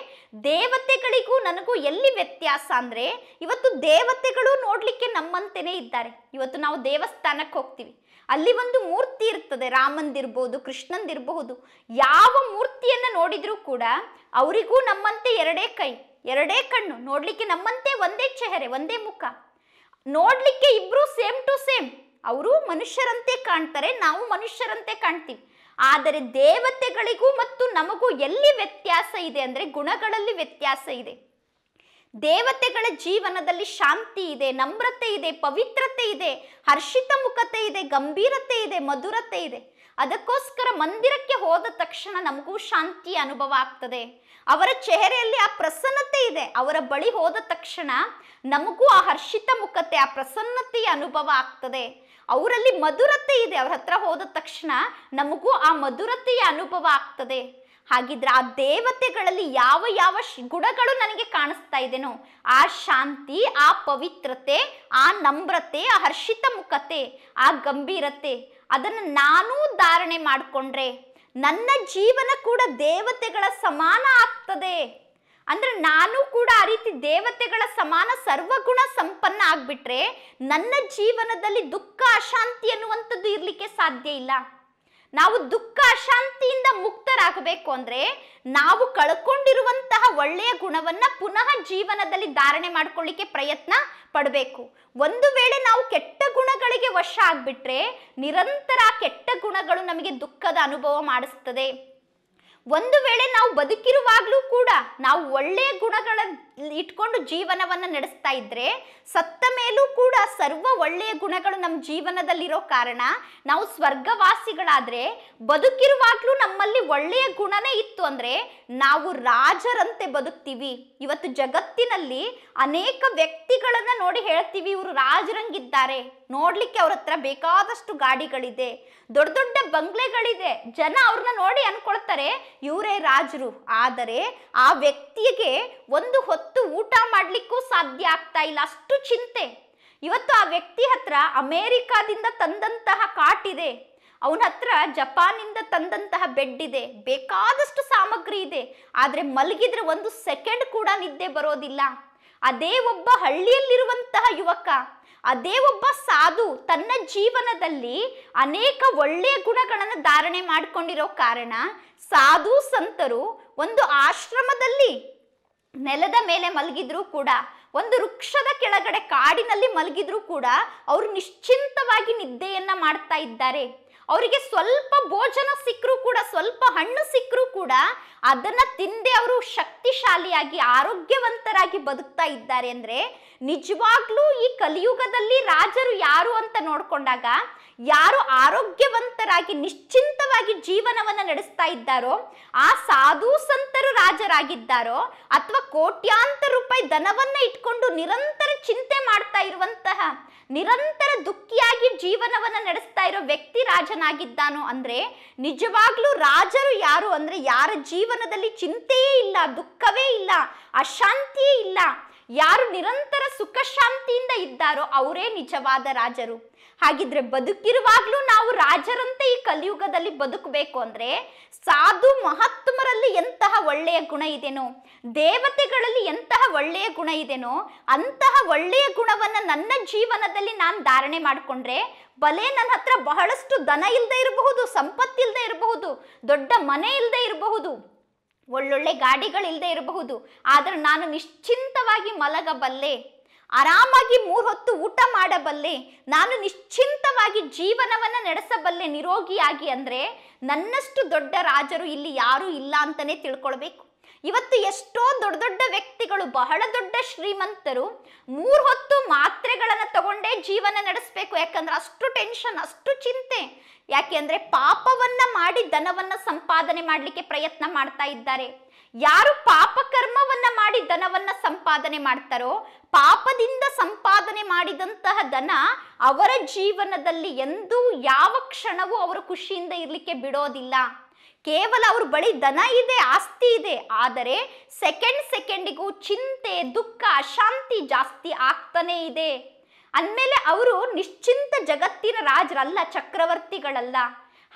ದೇವತೆಗಳಿಗೂ ನನಗೂ ಎಲ್ಲಿ ವ್ಯತ್ಯಾಸ ಅಂದರೆ ಇವತ್ತು ದೇವತೆಗಳು ನೋಡಲಿಕ್ಕೆ ನಮ್ಮಂತೆಯೇ ಇದ್ದಾರೆ ಇವತ್ತು ನಾವು ದೇವಸ್ಥಾನಕ್ಕೆ ಹೋಗ್ತೀವಿ ಅಲ್ಲಿ ಒಂದು ಮೂರ್ತಿ ಇರ್ತದೆ ರಾಮಂದಿರ್ಬೋದು ಕೃಷ್ಣಂದಿರಬಹುದು ಯಾವ ಮೂರ್ತಿಯನ್ನು ನೋಡಿದರೂ ಕೂಡ ಅವರಿಗೂ ನಮ್ಮಂತೆ ಎರಡೇ ಕೈ ಎರಡೇ ಕಣ್ಣು ನೋಡಲಿಕ್ಕೆ ನಮ್ಮಂತೆ ಒಂದೇ ಚೆಹರೆ ಒಂದೇ ಮುಖ ನೋಡಲಿಕ್ಕೆ ಇಬ್ರು ಸೇಮ್ ಟು ಸೇಮ್ ಅವರು ಮನುಷ್ಯರಂತೆ ಕಾಣ್ತಾರೆ ನಾವು ಮನುಷ್ಯರಂತೆ ಕಾಣ್ತೀವಿ ಆದರೆ ದೇವತೆಗಳಿಗೂ ಮತ್ತು ನಮಗೂ ಎಲ್ಲಿ ವ್ಯತ್ಯಾಸ ಇದೆ ಅಂದರೆ ಗುಣಗಳಲ್ಲಿ ವ್ಯತ್ಯಾಸ ಇದೆ ದೇವತೆಗಳ ಜೀವನದಲ್ಲಿ ಶಾಂತಿ ಇದೆ ನಮ್ರತೆ ಇದೆ ಪವಿತ್ರತೆ ಇದೆ ಹರ್ಷಿತ ಮುಖತೆ ಇದೆ ಗಂಭೀರತೆ ಇದೆ ಮಧುರತೆ ಇದೆ ಅದಕ್ಕೋಸ್ಕರ ಮಂದಿರಕ್ಕೆ ಹೋದ ತಕ್ಷಣ ನಮಗೂ ಶಾಂತಿ ಅನುಭವ ಆಗ್ತದೆ ಅವರ ಚೆಹರೆಯಲ್ಲಿ ಆ ಪ್ರಸನ್ನತೆ ಇದೆ ಅವರ ಬಳಿ ಹೋದ ತಕ್ಷಣ ನಮಗೂ ಆ ಹರ್ಷಿತ ಮುಖತೆ ಆ ಪ್ರಸನ್ನತೆಯ ಅನುಭವ ಆಗ್ತದೆ ಅವರಲ್ಲಿ ಮಧುರತೆ ಇದೆ ಅವ್ರ ಹತ್ರ ಹೋದ ತಕ್ಷಣ ನಮಗೂ ಆ ಮಧುರತೆಯ ಅನುಭವ ಆಗ್ತದೆ ಹಾಗಿದ್ರೆ ಆ ದೇವತೆಗಳಲ್ಲಿ ಯಾವ ಯಾವ ಗುಣಗಳು ನನಗೆ ಕಾಣಿಸ್ತಾ ಇದೆನೋ ಆ ಶಾಂತಿ ಆ ಪವಿತ್ರತೆ ಆ ನಮ್ರತೆ ಆ ಹರ್ಷಿತ ಮುಖತೆ ಆ ಗಂಭೀರತೆ ಅದನ್ನು ನಾನೂ ಧಾರಣೆ ಮಾಡಿಕೊಂಡ್ರೆ ನನ್ನ ಜೀವನ ಕೂಡ ದೇವತೆಗಳ ಸಮಾನ ಆಗ್ತದೆ ಅಂದ್ರೆ ನಾನು ಕೂಡ ಆ ರೀತಿ ದೇವತೆಗಳ ಸಮಾನ ಸರ್ವಗುಣ ಸಂಪನ್ನ ಆಗ್ಬಿಟ್ರೆ ನನ್ನ ಜೀವನದಲ್ಲಿ ದುಃಖ ಅಶಾಂತಿ ಅನ್ನುವಂಥದ್ದು ಇರಲಿಕ್ಕೆ ಸಾಧ್ಯ ಇಲ್ಲ ನಾವು ದುಃಖ ಅಶಾಂತಿಯಿಂದ ಮುಕ್ತರಾಗಬೇಕು ಅಂದ್ರೆ ನಾವು ಕಳ್ಕೊಂಡಿರುವಂತಹ ಒಳ್ಳೆಯ ಗುಣವನ್ನ ಪುನಃ ಜೀವನದಲ್ಲಿ ಧಾರಣೆ ಮಾಡ್ಕೊಳ್ಳಿಕ್ಕೆ ಪ್ರಯತ್ನ ಪಡಬೇಕು ಒಂದು ವೇಳೆ ನಾವು ಕೆಟ್ಟ ಗುಣಗಳಿಗೆ ವಶ ಆಗ್ಬಿಟ್ರೆ ನಿರಂತರ ಕೆಟ್ಟ ಗುಣಗಳು ನಮಗೆ ದುಃಖದ ಅನುಭವ ಮಾಡಿಸ್ತದೆ ಒಂದು ವೇಳೆ ನಾವು ಬದುಕಿರುವಾಗಲೂ ಕೂಡ ನಾವು ಒಳ್ಳೆಯ ಗುಣಗಳ ಇಟ್ಕೊಂಡು ಜೀವನವನ್ನು ನಡೆಸ್ತಾ ಇದ್ದರೆ ಸತ್ತ ಮೇಲೂ ಕೂಡ ಸರ್ವ ಒಳ್ಳೆಯ ಗುಣಗಳು ನಮ್ಮ ಜೀವನದಲ್ಲಿರೋ ಕಾರಣ ನಾವು ಸ್ವರ್ಗವಾಸಿಗಳಾದರೆ ಬದುಕಿರುವಾಗ್ಲೂ ನಮ್ಮಲ್ಲಿ ಒಳ್ಳೆಯ ಗುಣನೇ ಇತ್ತು ಅಂದರೆ ನಾವು ರಾಜರಂತೆ ಬದುಕ್ತೀವಿ ಇವತ್ತು ಜಗತ್ತಿನಲ್ಲಿ ಅನೇಕ ವ್ಯಕ್ತಿಗಳನ್ನು ನೋಡಿ ಹೇಳ್ತೀವಿ ಇವರು ರಾಜರಂಗಿದ್ದಾರೆ ನೋಡಲಿಕ್ಕೆ ಅವ್ರ ಹತ್ರ ಬೇಕಾದಷ್ಟು ಗಾಡಿಗಳಿದೆ ದೊಡ್ಡ ದೊಡ್ಡ ಬಂಗ್ಲೆಗಳಿದೆ ಜನ ಅವ್ರನ್ನ ನೋಡಿ ಅನ್ಕೊಳ್ತಾರೆ ಇವರೇ ರಾಜರು ಆದರೆ ಆ ವ್ಯಕ್ತಿಗೆ ಒಂದು ಹೊತ್ತು ಹೊತ್ತು ಊಟ ಮಾಡಲಿಕ್ಕೂ ಸಾಧ್ಯ ಆಗ್ತಾ ಇಲ್ಲ ಅಷ್ಟು ಚಿಂತೆ ಇವತ್ತು ಆ ವ್ಯಕ್ತಿ ಹತ್ರ ಅಮೇರಿಕಾದಿಂದ ತಂದಂತಹ ಕಾಟಿದೆ ಅವನ ಹತ್ರ ಜಪಾನಿಂದ ತಂದಂತಹ ಬೆಡ್ ಇದೆ ಬೇಕಾದಷ್ಟು ಸಾಮಗ್ರಿ ಇದೆ ಆದರೆ ಮಲಗಿದ್ರೆ ಒಂದು ಸೆಕೆಂಡ್ ಕೂಡ ನಿದ್ದೆ ಬರೋದಿಲ್ಲ ಅದೇ ಒಬ್ಬ ಹಳ್ಳಿಯಲ್ಲಿರುವಂತಹ ಯುವಕ ಅದೇ ಒಬ್ಬ ಸಾಧು ತನ್ನ ಜೀವನದಲ್ಲಿ ಅನೇಕ ಒಳ್ಳೆಯ ಗುಣಗಳನ್ನು ಧಾರಣೆ ಮಾಡಿಕೊಂಡಿರೋ ಕಾರಣ ಸಾಧು ಸಂತರು ಒಂದು ಆಶ್ರಮದಲ್ಲಿ ನೆಲದ ಮೇಲೆ ಮಲಗಿದ್ರೂ ಕೂಡ ಒಂದು ವೃಕ್ಷದ ಕೆಳಗಡೆ ಕಾಡಿನಲ್ಲಿ ಮಲಗಿದ್ರೂ ಕೂಡ ಅವರು ನಿಶ್ಚಿಂತವಾಗಿ ನಿದ್ದೆಯನ್ನ ಮಾಡ್ತಾ ಇದ್ದಾರೆ ಅವರಿಗೆ ಸ್ವಲ್ಪ ಭೋಜನ ಸಿಕ್ಕರೂ ಕೂಡ ಸ್ವಲ್ಪ ಹಣ್ಣು ಸಿಕ್ಕರೂ ಕೂಡ ಅದನ್ನ ತಿಂದೆ ಅವರು ಶಕ್ತಿಶಾಲಿಯಾಗಿ ಆರೋಗ್ಯವಂತರಾಗಿ ಬದುಕ್ತಾ ಇದ್ದಾರೆ ಅಂದ್ರೆ ನಿಜವಾಗ್ಲೂ ಈ ಕಲಿಯುಗದಲ್ಲಿ ರಾಜರು ಯಾರು ಅಂತ ನೋಡ್ಕೊಂಡಾಗ ಯಾರು ಆರೋಗ್ಯವಂತರಾಗಿ ನಿಶ್ಚಿಂತವಾಗಿ ಜೀವನವನ್ನ ನಡೆಸ್ತಾ ಇದ್ದಾರೋ ಆ ಸಾಧು ಸಂತರು ರಾಜರಾಗಿದ್ದಾರೋ ಅಥವಾ ಕೋಟ್ಯಾಂತರ ರೂಪಾಯಿ ಧನವನ್ನ ಇಟ್ಕೊಂಡು ನಿರಂತರ ಚಿಂತೆ ಮಾಡ್ತಾ ಇರುವಂತಹ ನಿರಂತರ ದುಃಖಿಯಾಗಿ ಜೀವನವನ್ನ ನಡೆಸ್ತಾ ಇರೋ ವ್ಯಕ್ತಿ ರಾಜ ರಾಜನಾಗಿದ್ದಾನು ಅಂದ್ರೆ ನಿಜವಾಗ್ಲೂ ರಾಜರು ಯಾರು ಅಂದ್ರೆ ಯಾರ ಜೀವನದಲ್ಲಿ ಚಿಂತೆಯೇ ಇಲ್ಲ ದುಃಖವೇ ಇಲ್ಲ ಅಶಾಂತಿಯೇ ಇಲ್ಲ ಯಾರು ನಿರಂತರ ಸುಖ ಶಾಂತಿಯಿಂದ ಇದ್ದಾರೋ ಅವರೇ ನಿಜವಾದ ರಾಜರು ಹಾಗಿದ್ರೆ ಬದುಕಿರುವಾಗ್ಲೂ ನಾವು ರಾಜರಂತೆ ಈ ಕಲಿಯುಗದಲ್ಲಿ ಬದುಕಬೇಕು ಅಂದ್ರೆ ಸಾಧು ಮಹಾತ್ಮರಲ್ಲಿ ಎಂತಹ ಒಳ್ಳೆಯ ಗುಣ ಇದೆನೋ ದೇವತೆಗಳಲ್ಲಿ ಎಂತಹ ಒಳ್ಳೆಯ ಗುಣ ಇದೆನೋ ಅಂತಹ ಒಳ್ಳೆಯ ಗುಣವನ್ನ ನನ್ನ ಜೀವನದಲ್ಲಿ ನಾನು ಧಾರಣೆ ಮಾಡಿಕೊಂಡ್ರೆ ಬಲೆ ನನ್ನ ಹತ್ರ ಬಹಳಷ್ಟು ದನ ಇಲ್ಲದೆ ಇರಬಹುದು ಇಲ್ಲದೆ ಇರಬಹುದು ದೊಡ್ಡ ಮನೆ ಇಲ್ಲದೆ ಇರಬಹುದು ಒಳ್ಳೊಳ್ಳೆ ಗಾಡಿಗಳಿಲ್ಲದೆ ಇರಬಹುದು ಆದ್ರೆ ನಾನು ನಿಶ್ಚಿಂತವಾಗಿ ಮಲಗಬಲ್ಲೆ ಆರಾಮಾಗಿ ಮೂರು ಹೊತ್ತು ಊಟ ಮಾಡಬಲ್ಲೆ ನಾನು ನಿಶ್ಚಿಂತವಾಗಿ ಜೀವನವನ್ನು ನಡೆಸಬಲ್ಲೆ ನಿರೋಗಿಯಾಗಿ ಅಂದರೆ ನನ್ನಷ್ಟು ದೊಡ್ಡ ರಾಜರು ಇಲ್ಲಿ ಯಾರೂ ಇಲ್ಲ ಅಂತಲೇ ತಿಳ್ಕೊಳ್ಬೇಕು ಇವತ್ತು ಎಷ್ಟೋ ದೊಡ್ಡ ದೊಡ್ಡ ವ್ಯಕ್ತಿಗಳು ಬಹಳ ದೊಡ್ಡ ಶ್ರೀಮಂತರು ಮೂರು ಹೊತ್ತು ಮಾತ್ರೆಗಳನ್ನು ತಗೊಂಡೇ ಜೀವನ ನಡೆಸಬೇಕು ಯಾಕಂದ್ರೆ ಅಷ್ಟು ಟೆನ್ಷನ್ ಅಷ್ಟು ಚಿಂತೆ ಯಾಕೆ ಅಂದರೆ ಪಾಪವನ್ನು ಮಾಡಿ ಧನವನ್ನು ಸಂಪಾದನೆ ಮಾಡಲಿಕ್ಕೆ ಪ್ರಯತ್ನ ಮಾಡ್ತಾ ಇದ್ದಾರೆ ಯಾರು ಪಾಪ ಕರ್ಮವನ್ನ ಮಾಡಿ ಧನವನ್ನ ಸಂಪಾದನೆ ಮಾಡ್ತಾರೋ ಪಾಪದಿಂದ ಸಂಪಾದನೆ ಮಾಡಿದಂತಹ ಧನ ಅವರ ಜೀವನದಲ್ಲಿ ಎಂದೂ ಯಾವ ಕ್ಷಣವೂ ಅವರು ಖುಷಿಯಿಂದ ಇರಲಿಕ್ಕೆ ಬಿಡೋದಿಲ್ಲ ಕೇವಲ ಅವ್ರ ಬಳಿ ದನ ಇದೆ ಆಸ್ತಿ ಇದೆ ಆದರೆ ಸೆಕೆಂಡ್ ಸೆಕೆಂಡಿಗೂ ಚಿಂತೆ ದುಃಖ ಅಶಾಂತಿ ಜಾಸ್ತಿ ಆಗ್ತಾನೆ ಇದೆ ಅಂದಮೇಲೆ ಅವರು ನಿಶ್ಚಿಂತ ಜಗತ್ತಿನ ರಾಜರಲ್ಲ ಚಕ್ರವರ್ತಿಗಳಲ್ಲ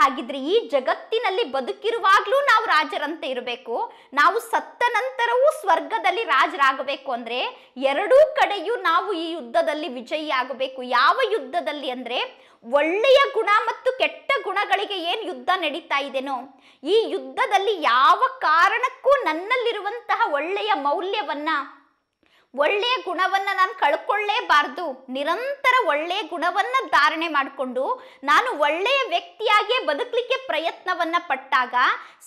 ಹಾಗಿದ್ರೆ ಈ ಜಗತ್ತಿನಲ್ಲಿ ಬದುಕಿರುವಾಗ್ಲೂ ನಾವು ರಾಜರಂತೆ ಇರಬೇಕು ನಾವು ಸತ್ತ ನಂತರವೂ ಸ್ವರ್ಗದಲ್ಲಿ ರಾಜರಾಗಬೇಕು ಅಂದ್ರೆ ಎರಡೂ ಕಡೆಯೂ ನಾವು ಈ ಯುದ್ಧದಲ್ಲಿ ಆಗಬೇಕು ಯಾವ ಯುದ್ಧದಲ್ಲಿ ಅಂದ್ರೆ ಒಳ್ಳೆಯ ಗುಣ ಮತ್ತು ಕೆಟ್ಟ ಗುಣಗಳಿಗೆ ಏನು ಯುದ್ಧ ನಡೀತಾ ಇದೆನೋ ಈ ಯುದ್ಧದಲ್ಲಿ ಯಾವ ಕಾರಣಕ್ಕೂ ನನ್ನಲ್ಲಿರುವಂತಹ ಒಳ್ಳೆಯ ಮೌಲ್ಯವನ್ನ ಒಳ್ಳೆಯ ಗುಣವನ್ನು ನಾನು ಕಳ್ಕೊಳ್ಳೇಬಾರ್ದು ನಿರಂತರ ಒಳ್ಳೆಯ ಗುಣವನ್ನು ಧಾರಣೆ ಮಾಡಿಕೊಂಡು ನಾನು ಒಳ್ಳೆಯ ವ್ಯಕ್ತಿಯಾಗಿಯೇ ಬದುಕಲಿಕ್ಕೆ ಪ್ರಯತ್ನವನ್ನು ಪಟ್ಟಾಗ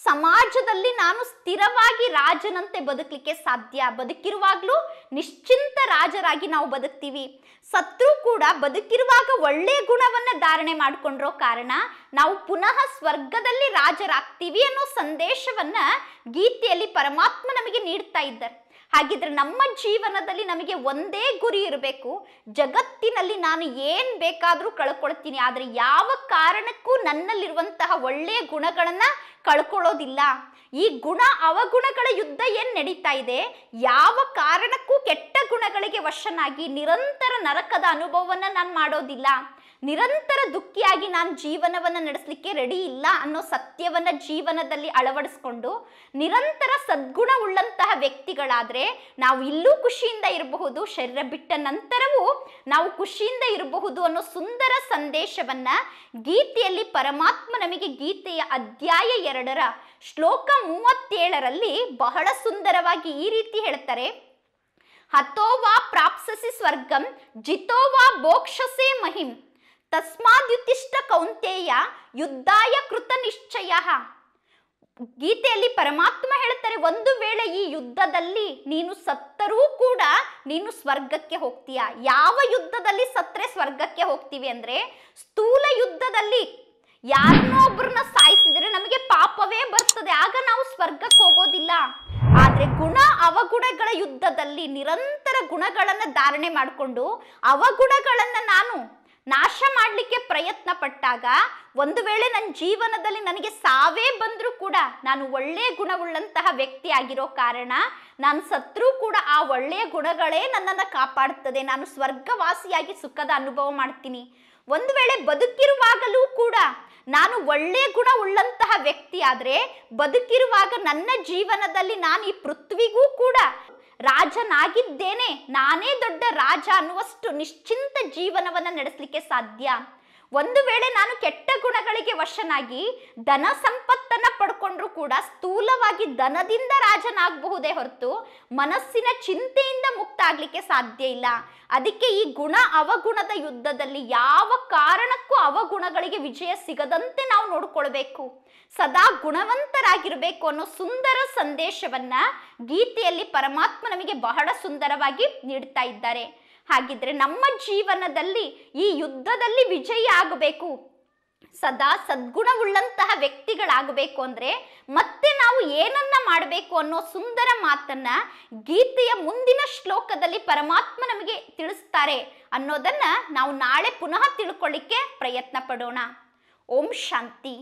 ಸಮಾಜದಲ್ಲಿ ನಾನು ಸ್ಥಿರವಾಗಿ ರಾಜನಂತೆ ಬದುಕಲಿಕ್ಕೆ ಸಾಧ್ಯ ಬದುಕಿರುವಾಗಲೂ ನಿಶ್ಚಿಂತ ರಾಜರಾಗಿ ನಾವು ಬದುಕ್ತೀವಿ ಸತ್ರು ಕೂಡ ಬದುಕಿರುವಾಗ ಒಳ್ಳೆಯ ಗುಣವನ್ನು ಧಾರಣೆ ಮಾಡಿಕೊಂಡಿರೋ ಕಾರಣ ನಾವು ಪುನಃ ಸ್ವರ್ಗದಲ್ಲಿ ರಾಜರಾಗ್ತೀವಿ ಅನ್ನೋ ಸಂದೇಶವನ್ನು ಗೀತೆಯಲ್ಲಿ ಪರಮಾತ್ಮ ನಮಗೆ ನೀಡ್ತಾ ಇದ್ದಾರೆ ಹಾಗಿದ್ರೆ ನಮ್ಮ ಜೀವನದಲ್ಲಿ ನಮಗೆ ಒಂದೇ ಗುರಿ ಇರಬೇಕು ಜಗತ್ತಿನಲ್ಲಿ ನಾನು ಏನು ಬೇಕಾದರೂ ಕಳ್ಕೊಳ್ತೀನಿ ಆದರೆ ಯಾವ ಕಾರಣಕ್ಕೂ ನನ್ನಲ್ಲಿರುವಂತಹ ಒಳ್ಳೆಯ ಗುಣಗಳನ್ನು ಕಳ್ಕೊಳ್ಳೋದಿಲ್ಲ ಈ ಗುಣ ಅವಗುಣಗಳ ಯುದ್ಧ ಏನು ನಡೀತಾ ಇದೆ ಯಾವ ಕಾರಣಕ್ಕೂ ಕೆಟ್ಟ ಗುಣಗಳಿಗೆ ವಶನಾಗಿ ನಿರಂತರ ನರಕದ ಅನುಭವವನ್ನು ನಾನು ಮಾಡೋದಿಲ್ಲ ನಿರಂತರ ದುಃಖಿಯಾಗಿ ನಾನು ಜೀವನವನ್ನು ನಡೆಸಲಿಕ್ಕೆ ರೆಡಿ ಇಲ್ಲ ಅನ್ನೋ ಸತ್ಯವನ್ನ ಜೀವನದಲ್ಲಿ ಅಳವಡಿಸ್ಕೊಂಡು ನಿರಂತರ ಸದ್ಗುಣ ಉಳ್ಳಂತಹ ವ್ಯಕ್ತಿಗಳಾದರೆ ನಾವು ಇಲ್ಲೂ ಖುಷಿಯಿಂದ ಇರಬಹುದು ಶರೀರ ಬಿಟ್ಟ ನಂತರವೂ ನಾವು ಖುಷಿಯಿಂದ ಇರಬಹುದು ಅನ್ನೋ ಸುಂದರ ಸಂದೇಶವನ್ನ ಗೀತೆಯಲ್ಲಿ ಪರಮಾತ್ಮ ನಮಗೆ ಗೀತೆಯ ಅಧ್ಯಾಯ ಎರಡರ ಶ್ಲೋಕ ಮೂವತ್ತೇಳರಲ್ಲಿ ಬಹಳ ಸುಂದರವಾಗಿ ಈ ರೀತಿ ಹೇಳ್ತಾರೆ ಹತೋವಾ ಪ್ರಾಪ್ಸಸಿ ಸ್ವರ್ಗಂ ಜಿತೋವಾ ಬೋಕ್ಷಸೆ ಮಹಿಂ ತಸ್ಮಾದ್ಯುತಿಷ್ಠ ಕೌಂತೆಯ ಯುದ್ಧಾಯ ಕೃತ ನಿಶ್ಚಯ ಗೀತೆಯಲ್ಲಿ ಪರಮಾತ್ಮ ಹೇಳ್ತಾರೆ ಒಂದು ವೇಳೆ ಈ ಯುದ್ಧದಲ್ಲಿ ನೀನು ಸತ್ತರೂ ಕೂಡ ನೀನು ಸ್ವರ್ಗಕ್ಕೆ ಹೋಗ್ತೀಯ ಯಾವ ಯುದ್ಧದಲ್ಲಿ ಸತ್ರೆ ಸ್ವರ್ಗಕ್ಕೆ ಹೋಗ್ತೀವಿ ಅಂದರೆ ಸ್ಥೂಲ ಯುದ್ಧದಲ್ಲಿ ಯಾರನ್ನೋ ಒಬ್ಬರನ್ನ ಸಾಯಿಸಿದರೆ ನಮಗೆ ಪಾಪವೇ ಬರ್ತದೆ ಆಗ ನಾವು ಸ್ವರ್ಗಕ್ಕೆ ಹೋಗೋದಿಲ್ಲ ಆದರೆ ಗುಣ ಅವಗುಣಗಳ ಯುದ್ಧದಲ್ಲಿ ನಿರಂತರ ಗುಣಗಳನ್ನು ಧಾರಣೆ ಮಾಡಿಕೊಂಡು ಅವಗುಣಗಳನ್ನು ನಾನು ನಾಶ ಮಾಡಲಿಕ್ಕೆ ಪ್ರಯತ್ನ ಪಟ್ಟಾಗ ಒಂದು ವೇಳೆ ನನ್ನ ಜೀವನದಲ್ಲಿ ನನಗೆ ಸಾವೇ ಬಂದರೂ ಕೂಡ ನಾನು ಒಳ್ಳೆಯ ಗುಣವುಳ್ಳಂತಹ ವ್ಯಕ್ತಿ ಆಗಿರೋ ಕಾರಣ ನಾನು ಸತ್ರೂ ಕೂಡ ಆ ಒಳ್ಳೆಯ ಗುಣಗಳೇ ನನ್ನನ್ನು ಕಾಪಾಡುತ್ತದೆ ನಾನು ಸ್ವರ್ಗವಾಸಿಯಾಗಿ ಸುಖದ ಅನುಭವ ಮಾಡ್ತೀನಿ ಒಂದು ವೇಳೆ ಬದುಕಿರುವಾಗಲೂ ಕೂಡ ನಾನು ಒಳ್ಳೆಯ ಗುಣ ಉಳ್ಳಂತಹ ವ್ಯಕ್ತಿ ಆದರೆ ಬದುಕಿರುವಾಗ ನನ್ನ ಜೀವನದಲ್ಲಿ ನಾನು ಈ ಪೃಥ್ವಿಗೂ ಕೂಡ ರಾಜನಾಗಿದ್ದೇನೆ ನಾನೇ ದೊಡ್ಡ ರಾಜ ಅನ್ನುವಷ್ಟು ನಿಶ್ಚಿಂತ ಜೀವನವನ್ನು ನಡೆಸಲಿಕ್ಕೆ ಸಾಧ್ಯ ಒಂದು ವೇಳೆ ನಾನು ಕೆಟ್ಟ ಗುಣಗಳಿಗೆ ವಶನಾಗಿ ಧನ ಸಂಪತ್ತನ್ನ ಪಡ್ಕೊಂಡ್ರು ಕೂಡ ಸ್ಥೂಲವಾಗಿ ಧನದಿಂದ ರಾಜನಾಗಬಹುದೇ ಹೊರತು ಮನಸ್ಸಿನ ಚಿಂತೆಯಿಂದ ಮುಕ್ತ ಆಗ್ಲಿಕ್ಕೆ ಸಾಧ್ಯ ಇಲ್ಲ ಅದಕ್ಕೆ ಈ ಗುಣ ಅವಗುಣದ ಯುದ್ಧದಲ್ಲಿ ಯಾವ ಕಾರಣಕ್ಕೂ ಅವಗುಣಗಳಿಗೆ ವಿಜಯ ಸಿಗದಂತೆ ನಾವು ನೋಡ್ಕೊಳ್ಬೇಕು ಸದಾ ಗುಣವಂತರಾಗಿರಬೇಕು ಅನ್ನೋ ಸುಂದರ ಸಂದೇಶವನ್ನ ಗೀತೆಯಲ್ಲಿ ಪರಮಾತ್ಮ ನಮಗೆ ಬಹಳ ಸುಂದರವಾಗಿ ನೀಡ್ತಾ ಇದ್ದಾರೆ ಹಾಗಿದ್ರೆ ನಮ್ಮ ಜೀವನದಲ್ಲಿ ಈ ಯುದ್ಧದಲ್ಲಿ ವಿಜಯ ಆಗಬೇಕು ಸದಾ ಸದ್ಗುಣವುಳ್ಳಂತಹ ವ್ಯಕ್ತಿಗಳಾಗಬೇಕು ಅಂದ್ರೆ ಮತ್ತೆ ನಾವು ಏನನ್ನ ಮಾಡಬೇಕು ಅನ್ನೋ ಸುಂದರ ಮಾತನ್ನ ಗೀತೆಯ ಮುಂದಿನ ಶ್ಲೋಕದಲ್ಲಿ ಪರಮಾತ್ಮ ನಮಗೆ ತಿಳಿಸ್ತಾರೆ ಅನ್ನೋದನ್ನ ನಾವು ನಾಳೆ ಪುನಃ ತಿಳ್ಕೊಳ್ಳಿಕ್ಕೆ ಪ್ರಯತ್ನ ಪಡೋಣ ಓಂ ಶಾಂತಿ